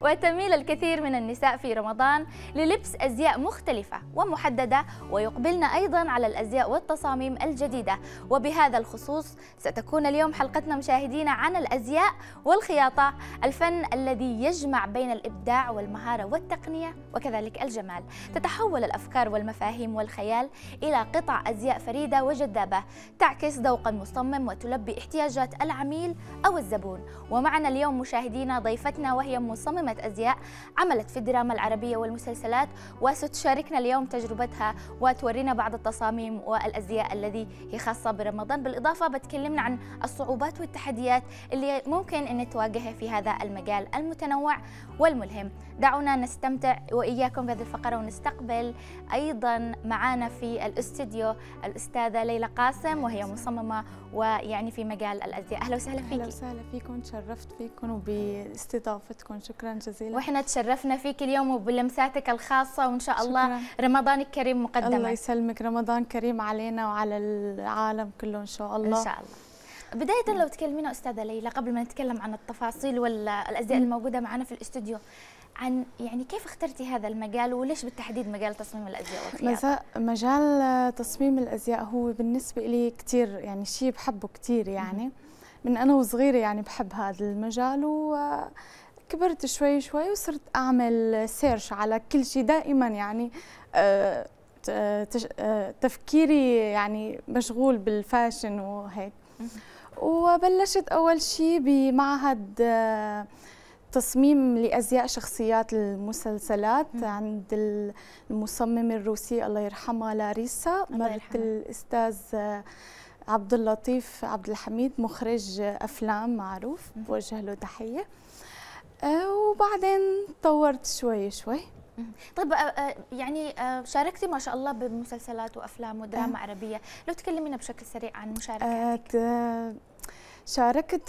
وتميل الكثير من النساء في رمضان للبس أزياء مختلفة ومحددة ويقبلن أيضا على الأزياء والتصاميم الجديدة وبهذا الخصوص ستكون اليوم حلقتنا مشاهدين عن الأزياء والخياطة الفن الذي يجمع بين الإبداع والمهارة والتقنية وكذلك الجمال تتحول الأفكار والمفاهيم والخيال إلى قطع أزياء فريدة وجذابة تعكس ذوق المصمم وتلبي احتياجات العميل أو الزبون ومعنا اليوم مشاهدينا ضيفتنا وهي مصممة وفيلمة أزياء عملت في الدراما العربية والمسلسلات وستشاركنا اليوم تجربتها وتورينا بعض التصاميم والأزياء الذي هي خاصة برمضان بالإضافة بتكلمنا عن الصعوبات والتحديات اللي ممكن أن تواجهها في هذا المجال المتنوع والملهم دعونا نستمتع وإياكم بهذه الفقرة ونستقبل أيضا معنا في الاستديو الأستاذة ليلى قاسم وهي مصممة ويعني في مجال الأزياء أهلا وسهلا فيك أهلا وسهلا فيكم تشرفت فيكم وباستضافتكم شكرا جزيلا واحنا تشرفنا فيك اليوم وبلمساتك الخاصه وان شاء الله رمضان كريم مقدما الله يسلمك رمضان كريم علينا وعلى العالم كله ان شاء الله ان شاء الله بداية لو تكلمينا أستاذة ليلى قبل ما نتكلم عن التفاصيل والأزياء الموجودة معنا في الاستوديو عن يعني كيف اخترتي هذا المجال وليش بالتحديد مجال تصميم الازياء مجال تصميم الازياء هو بالنسبه لي كثير يعني شيء بحبه كثير يعني من انا وصغيره يعني بحب هذا المجال و كبرت شوي شوي وصرت أعمل سيرش على كل شيء دائما يعني آه، آه، تفكيري يعني مشغول بالفاشن وهيك وبلشت أول شيء بمعهد آه، تصميم لأزياء شخصيات المسلسلات عند المصممة الروسية الله يرحمها لاريسا مرت الأستاذ عبد اللطيف عبد الحميد مخرج أفلام معروف بوجه له تحية آه، وبعدين طورت شوي شوي طيب آه، آه، يعني شاركتي ما شاء الله بمسلسلات وافلام ودراما أه. عربيه لو تكلمينا بشكل سريع عن مشاركتك أه شاركت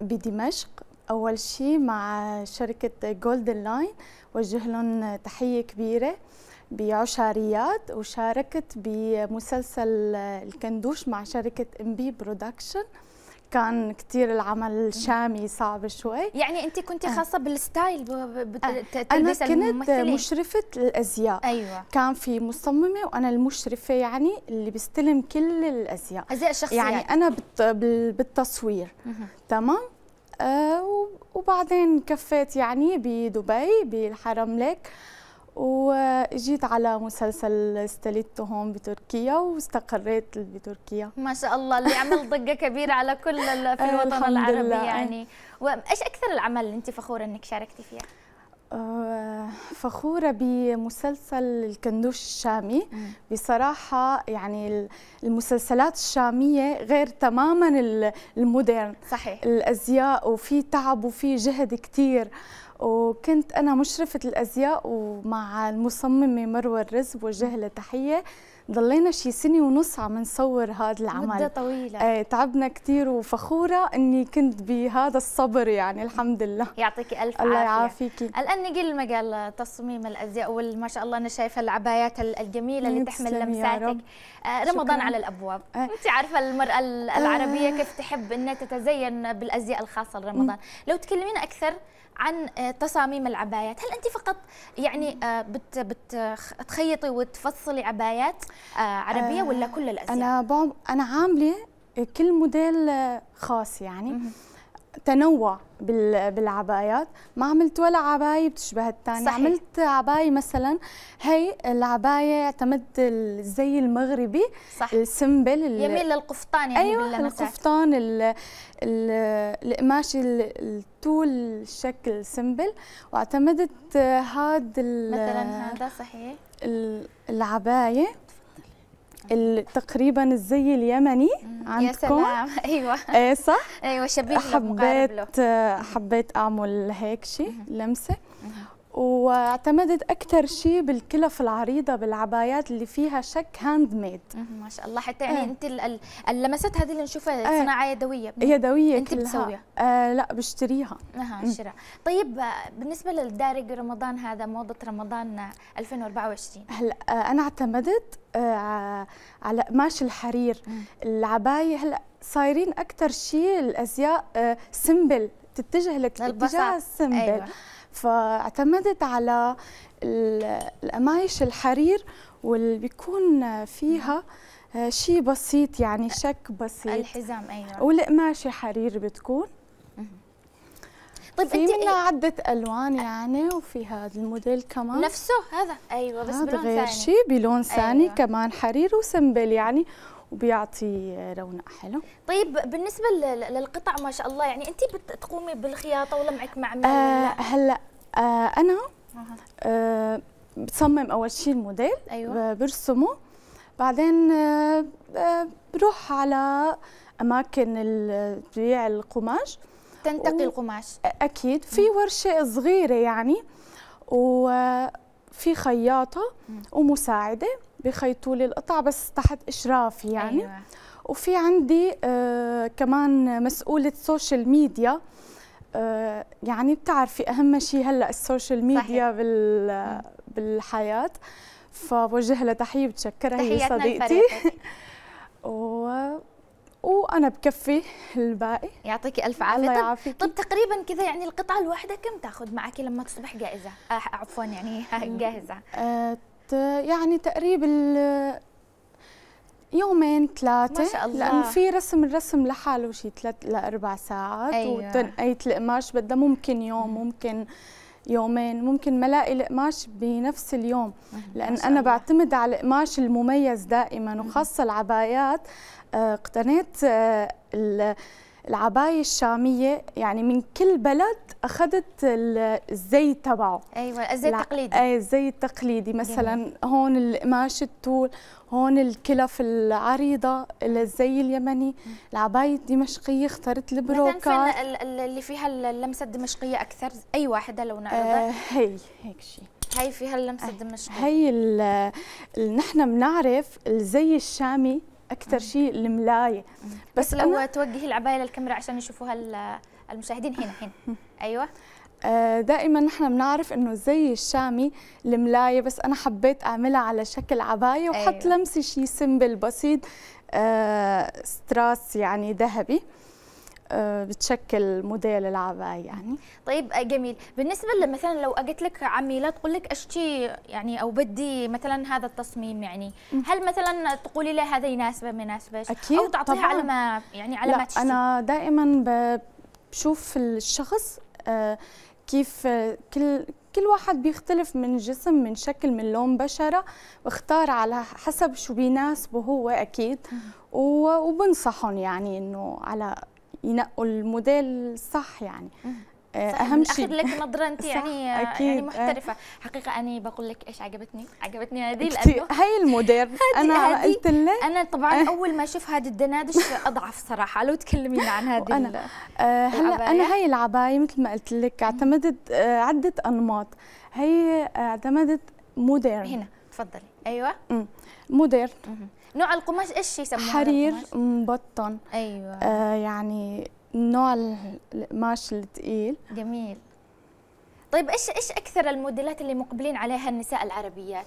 بدمشق اول شيء مع شركه جولدن لاين وجه لهم تحيه كبيره بعشاريات وشاركت بمسلسل الكندوش مع شركه ام بي برودكشن كان كثير العمل شامي صعب شوي يعني انت كنت آه. خاصه بالستايل آه. بتلبس انا كنت مشرفه الازياء أيوة. كان في مصممه وانا المشرفه يعني اللي بستلم كل الازياء ازياء شخصيه يعني انا بالتصوير تمام آه وبعدين كفيت يعني بدبي بالحرم ليك وجيت على مسلسل استلدته هون بتركيا واستقريت بتركيا ما شاء الله اللي عمل ضجه كبيره على كل في الوطن العربي لله. يعني وايش اكثر العمل اللي انت فخوره انك شاركتي فيها آه، فخورة بمسلسل الكندوش الشامي بصراحة يعني المسلسلات الشامية غير تماما المودرن صحيح الأزياء وفي تعب وفي جهد كثير وكنت أنا مشرفة الأزياء ومع المصممة مروة الرزب وجه لها تحية ضلينا شي سنة ونص عم نصور هذا العمل مدة طويلة ايه تعبنا كثير وفخورة إني كنت بهذا الصبر يعني الحمد لله يعطيكي ألف الله عافية الله يعافيكي الآن نجي لمجال تصميم الأزياء وما شاء الله أنا شايفة العبايات الجميلة اللي تحمل لمساتك آه، رمضان شكرا. على الأبواب آه. أنت عارفة المرأة آه. العربية كيف تحب أنها تتزين بالأزياء الخاصة لرمضان لو تكلمينا أكثر عن آه، تصاميم العبايات هل انت فقط يعني آه، بت بتخيطي وتفصلي عبايات آه، عربيه ولا كل الازياء انا انا عامله كل موديل خاص يعني تنوع بالعبايات ما عملت ولا عباية بتشبه الثانية عملت عباية مثلا هي العباية اعتمدت الزي المغربي صح. السمبل يميل للقفطان يعني أيوة القفطان القماش الطول الشكل سمبل واعتمدت هذا مثلا هذا صحيح العباية تقريبا الزي اليمني عندكم يا سلام ايوه صح ايوه شبيه حبيت آه، حبيت اعمل هيك شيء لمسه واعتمدت اكثر شيء بالكلف العريضه بالعبايات اللي فيها شك هاند ميد ما شاء الله حتى يعني آه. انت اللمسات هذه اللي نشوفها آه. صناعه يدويه يدويه انت كلها. بتسويها آه لا بشتريها اها شراء طيب آه، بالنسبه للدارج رمضان هذا موضه رمضان 2024 آه، هلا انا اعتمدت آه على قماش الحرير العبايه هلا صايرين اكثر شيء الازياء آه سمبل تتجه اتجاه السمبل أيوة. فاعتمدت على القمايش الحرير واللي بيكون فيها آه، شيء بسيط يعني شك بسيط الحزام ايوه والقماشه حرير بتكون طيب في منها إيه؟ عدة ألوان يعني وفي هذا الموديل كمان نفسه هذا أيوة بس بلون ثاني هذا غير شيء بلون ثاني أيوة. كمان حرير وسمبل يعني وبيعطي رونق حلو طيب بالنسبه للقطع ما شاء الله يعني انت بتقومي بالخياطه ولا معك معمل آه هلا آه انا آه بصمم اول شيء الموديل أيوة. برسمه بعدين آه،, آه بروح على اماكن بيع القماش تنتقي و... القماش اكيد في ورشه صغيره يعني و في خياطه ومساعده بخيطوا لي القطع بس تحت اشرافي يعني أيوة. وفي عندي آه كمان مسؤوله سوشيال ميديا آه يعني بتعرفي اهم شيء هلا السوشيال ميديا صحيح. بال بالحياه فبوجه لها تحيه بتشكرها هي صديقتي و وانا بكفي الباقي يعطيك الف عافيه الله طب, طب تقريبا كذا يعني القطعه الواحده كم تاخذ معك لما تصبح جاهزه آه عفوا يعني آه، جاهزه آه يعني تقريبا يومين ثلاثة ما شاء الله لأنه في رسم الرسم لحاله شي ثلاث لأربع ساعات أيوة. وتنقية القماش بدها ممكن يوم ممكن يومين ممكن ما الاقي القماش بنفس اليوم لان انا بعتمد على القماش المميز دائما وخاصه العبايات آه، اقتنيت آه، العباية الشامية يعني من كل بلد أخذت الزي تبعه أيوة الزي التقليدي أي الزي التقليدي مثلا جميل. هون القماش التول هون الكلف العريضة الزي اليمني العباية الدمشقية اخترت البروكات اللي فيها اللمسة الدمشقية أكثر أي واحدة لو نعرضها آه هي هيك شيء هي فيها اللمسه آه، الدمشقيه هي نحن بنعرف الزي الشامي اكثر شيء الملايه بس, بس لو توجهي العبايه للكاميرا عشان يشوفوها المشاهدين هنا هنا ايوه آه، دائما نحن بنعرف انه الزي الشامي الملايه بس انا حبيت اعملها على شكل عبايه وحط أيوة. لمسه شيء سمبل بسيط آه ستراس يعني ذهبي آه، بتشكل موديل العباية يعني طيب آه، جميل بالنسبة مثلا لو اجت لك عميلة تقول لك اشتي يعني او بدي مثلا هذا التصميم يعني هل مثلا تقولي لها هذا يناسبه ما يناسبهش او تعطيها طبعاً. على ما يعني على لا ما تشتي انا دائما بشوف الشخص آه، كيف كل كل واحد بيختلف من جسم من شكل من لون بشره واختار على حسب شو بيناسبه هو اكيد وبنصحهم يعني انه على ينقوا الموديل الصح يعني آه، صحيح. اهم شيء اخذ لك نظره انت يعني،, آه، يعني أكيد. يعني محترفه حقيقه انا بقول لك ايش عجبتني عجبتني هذه لانه هاي الموديل انا قلت لك انا طبعا اول ما اشوف هذه الدنادش اضعف صراحه لو تكلمينا عن هذه انا آه هلا انا هاي العبايه مثل ما قلت لك اعتمدت عده انماط هي اعتمدت موديرن هنا تفضلي ايوه موديرن نوع القماش ايش يسموه حرير مبطن ايوه آه يعني نوع القماش الثقيل جميل طيب ايش ايش اكثر الموديلات اللي مقبلين عليها النساء العربيات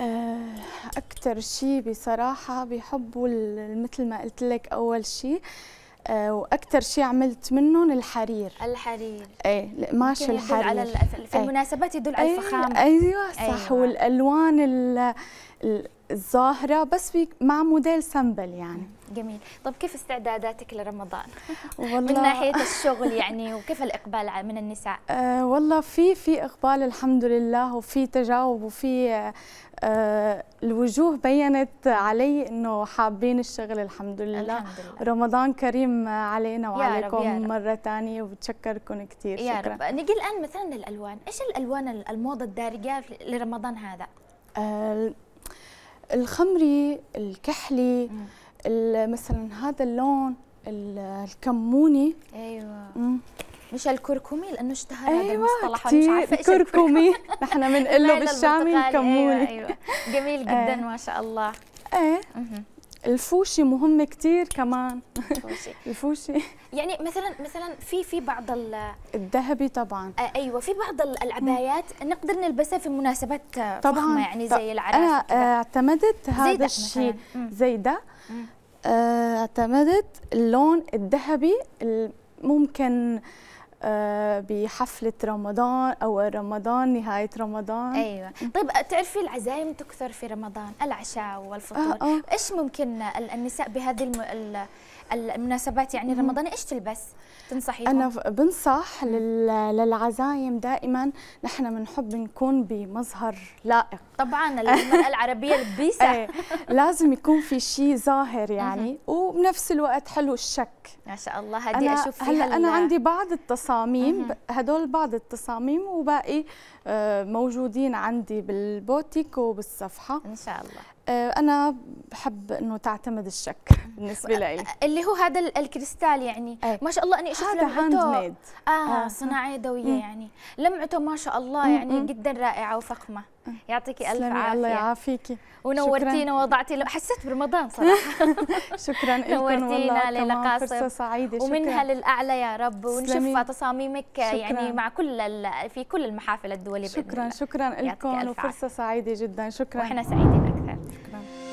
آه، اكثر شيء بصراحه بيحبوا مثل ما قلت لك اول شيء آه، واكثر شيء عملت منهم الحرير الحرير ايه القماش الحرير على في إيه. المناسبات يدل على إيه، الفخامه ايوه صح أيوة. والالوان ال ال الظاهره بس مع موديل سمبل يعني جميل طب كيف استعداداتك لرمضان والله من ناحيه الشغل يعني وكيف الاقبال من النساء أه والله في في اقبال الحمد لله وفي تجاوب وفي أه الوجوه بينت علي انه حابين الشغل الحمد لله, الحمد لله. رمضان كريم علينا وعليكم يا رب يا رب. مره ثانيه وبتشكركم كثير يا شكرا رب. نجي الان مثلا للالوان ايش الالوان الموضه الدارجه لرمضان هذا أه الخمري الكحلي مثلا هذا اللون الكموني ايوه مم. مش الكركمي لانه اشتهر أيوة هذا المصطلح مش عارفه ايش الكركمي نحن بنقله بالشامي الكموني أيوة, ايوه جميل آه. جدا ما شاء الله ايه الفوشي مهم كثير كمان الفوشي الفوشي يعني مثلا مثلا في في بعض ال... الذهبي طبعا ايوه في بعض العبايات نقدر نلبسها في مناسبات طبعا يعني زي العرس انا اعتمدت هذا الشيء زي ده اعتمدت اللون الذهبي ممكن آه، بحفله رمضان اول رمضان نهايه رمضان ايوه طيب تعرفي العزايم تكثر في رمضان العشاء والفطور آه آه. ايش ممكن النساء بهذه الم... المناسبات يعني رمضان ايش تلبس تنصحي انا بنصح للعزايم دائما نحن بنحب نكون بمظهر لائق طبعا المراه العربيه البيسه إيه، لازم يكون في شيء ظاهر يعني وبنفس الوقت حلو الشك ما شاء الله هدي اشوف فيها هلا انا عندي بعض التصاريح تصاميم هدول بعض التصاميم وباقي آه، موجودين عندي بالبوتيك وبالصفحه ان شاء الله آه، انا بحب انه تعتمد الشك بالنسبه لي اللي هو هذا الكريستال يعني إيه. ما شاء الله اني اشوف هذا هاند ميد اه, آه. صناعه يدويه يعني لمعته ما شاء الله يعني جدا رائعه وفخمه آه. يعطيكي الف عافيه الله يعافيكي ونورتينا ووضعتي حسيت برمضان صراحه شكرا لكم نورتينا ليلى قاسم سعيده ومنها للاعلى يا رب ونشوف تصاميمك يعني مع كل في كل المحافل الدوليه شكرا شكرا لكم وفرصه سعيده جدا شكرا واحنا سعيدين Bye.